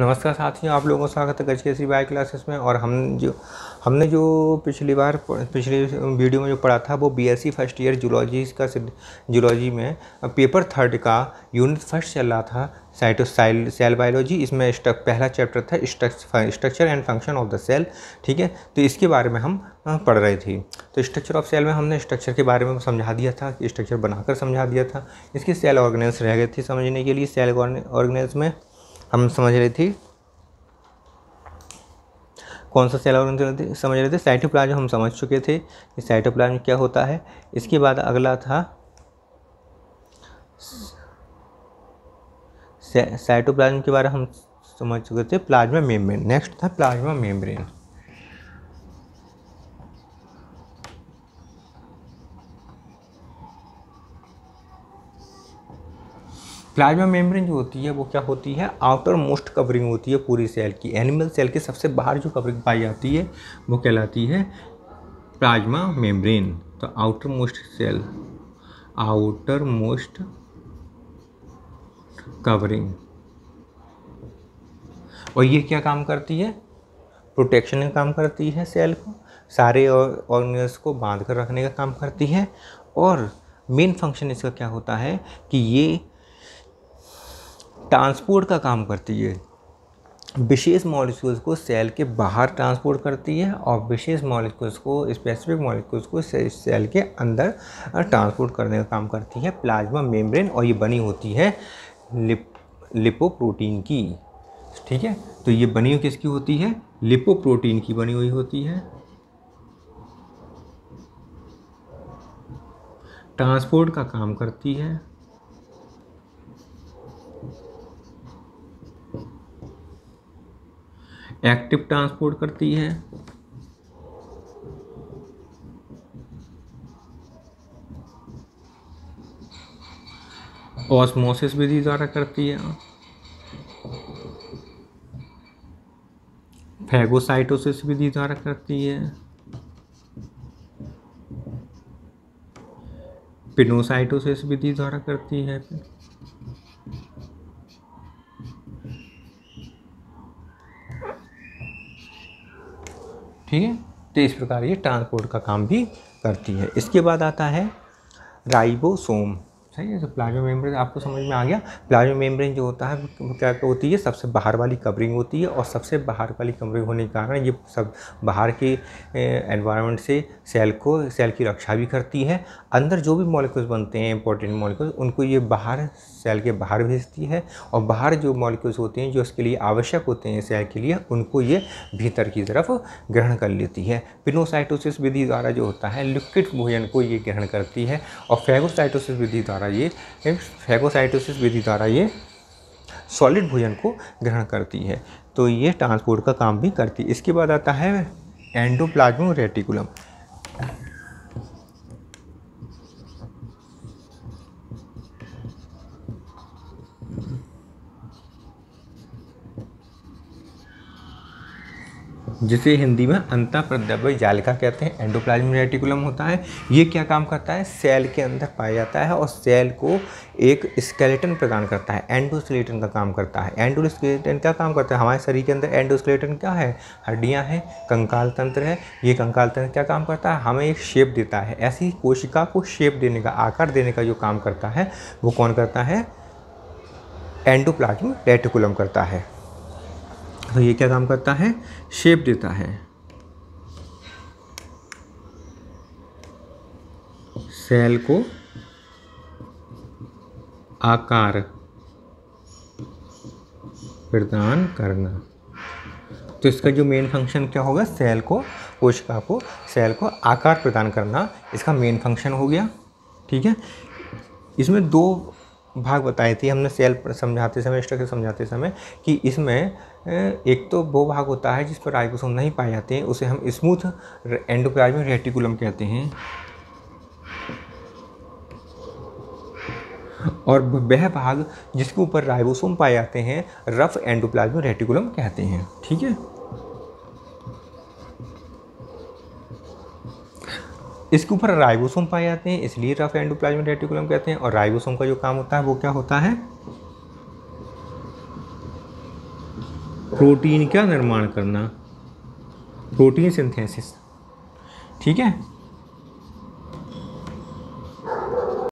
नमस्कार साथियों आप लोगों का स्वागत है गज केसरी बाइक क्लासेस में और हम जो हमने जो पिछली बार पिछले वीडियो में जो पढ़ा था वो बीएससी फर्स्ट ईयर जूलॉजी का जूलॉजी में पेपर थर्ड का यूनिट फर्स्ट चल रहा था साइटोसाइल सेल बायोलॉजी इसमें स्ट्रक पहला चैप्टर था structure and function of the cell ठीक है तो इसके बारे में हम पढ़ रहे थे तो स्ट्रक्चर ऑफ सेल में हमने स्ट्रक्चर के बारे में समझा दिया था स्ट्रक्चर बनाकर समझा दिया था इसके सेल ऑर्गेनाइज रह गए थे समझने के लिए सेल ऑर्गेनाइज में हम समझ रहे थी कौन सा सेल ऑर्गन समझ रहे थे साइटोप्लाज्म हम समझ चुके थे कि साइटोप्लाज्म क्या होता है इसके बाद अगला था साइटोप्लाज्म के बारे में हम समझ चुके थे प्लाज्मा मेम्ब्रेन नेक्स्ट था प्लाज्मा मेम्ब्रेन प्लाज्मा मेम्ब्रेन जो होती है वो क्या होती है आउटर मोस्ट कवरिंग होती है पूरी सेल की एनिमल सेल के सबसे बाहर जो कवरिंग पाई जाती है वो कहलाती है प्लाज्मा मेम्ब्रेन तो outermost cell outermost covering और ये क्या काम करती है प्रोटेक्शन का काम करती है सेल को सारे ऑर्गेनल्स को बांध कर रखने का काम करती है और मेन फंक्शन इसका क्या होता है कि ये ट्रांसपोर्ट का काम करती है विशेष मॉलिक्यूल्स को सेल के बाहर ट्रांसपोर्ट करती है और विशेष मॉलिक्यूल्स को स्पेसिफिक मॉलिक्यूल्स को सेल के अंदर ट्रांसपोर्ट करने का काम करती है प्लाज्मा मेम्ब्रेन और ये बनी होती है लिप लिपोप्रोटीन की ठीक है तो ये बनी हुई किसकी होती है लिपोप्रोटीन की बनी हुई होती है ट्रांसपोर्ट का काम करती है एक्टिव ट्रांसपोर्ट करती है ऑस्मोसिस विधि द्वारा करती है फैगोसाइटोसिस विधि द्वारा करती है पिनोसाइटोसिस विधि द्वारा करती है ठीक है तो इस प्रकार ये ट्रांसपोर्ट का काम भी करती है इसके बाद आता है राइबोसोम सही है तो प्लाजो मेम्ब्रेन आपको समझ में आ गया प्लाजो मेम्ब्रेन जो होता है क्या क्या होती है सबसे बाहर वाली कवरिंग होती है और सबसे बाहर वाली कवरिंग होने के कारण ये सब बाहर के एनवायरनमेंट से सेल को सेल की रक्षा भी करती है अंदर जो भी मॉलिक्यूल्स बनते हैं इंपॉर्टेंट मॉलिक्यूल्स उनको ये बाहर सेल के बाहर भेजती है और बाहर जो मॉलिक्यूल्स होते हैं जो इसके लिए आवश्यक होते हैं सेल के लिए उनको ये भीतर की तरफ ग्रहण कर लेती है पिनोसाइटोसिस विधि द्वारा जो होता है लिक्विड भोजन को ये ग्रहण करती है और फेगोसाइटोसिस विधि द्वारा द्वारा ये फेगोसाइटोसिस विधि द्वारा ये सॉलिड भोजन को ग्रहण करती है तो ये ट्रांसपोर्ट का काम भी करती है इसके बाद आता है एंडोप्लाज्मो रेटिकुलम जिसे हिंदी में अंतः प्रद्रव्य जालिका कहते हैं एंडोप्लाज्म रेटिकुलम होता है ये क्या काम करता है सेल के अंदर पाया जाता है और सेल को एक स्केलेटन प्रदान करता है एंडोस्केलेटन का काम करता है एंडोस्केलेटन क्या काम करता है हमारे शरीर के अंदर एंडोस्केलेटन क्या है हड्डियाँ हैं कंकाल तंत्र है ये कंकाल तंत्र क्या काम करता है हमें एक शेप देता है ऐसी कोशिका को शेप देने का आकार देने का जो काम करता है वो कौन करता है एंडोप्लाज्म रेटिकुलम करता है तो ये क्या काम करता है शेप देता है सेल को आकार प्रदान करना तो इसका जो मेन फंक्शन क्या होगा सेल को कोशिका को सेल को आकार प्रदान करना इसका मेन फंक्शन हो गया ठीक है इसमें दो भाग बताई थी हमने सेल समझाते समय स्ट्रक्चर समझाते समय कि इसमें एक तो वो भाग होता है जिस पर राइबोसोम नहीं पाए जाते हैं उसे हम स्मूथ एंडोप्लाज्मिक रेटिकुलम कहते हैं और वह भाग जिसके ऊपर राइबोसोम पाए जाते हैं रफ एंडोप्लाज्मिक रेटिकुलम कहते हैं ठीक है इसके ऊपर राइबोसोम पाए जाते हैं इसलिए रफ एंडोप्लाज्मिक रेटिकुलम कहते हैं और राइबोसोम का जो काम होता है वो क्या होता है प्रोटीन का निर्माण करना प्रोटीन सिंथेसिस ठीक है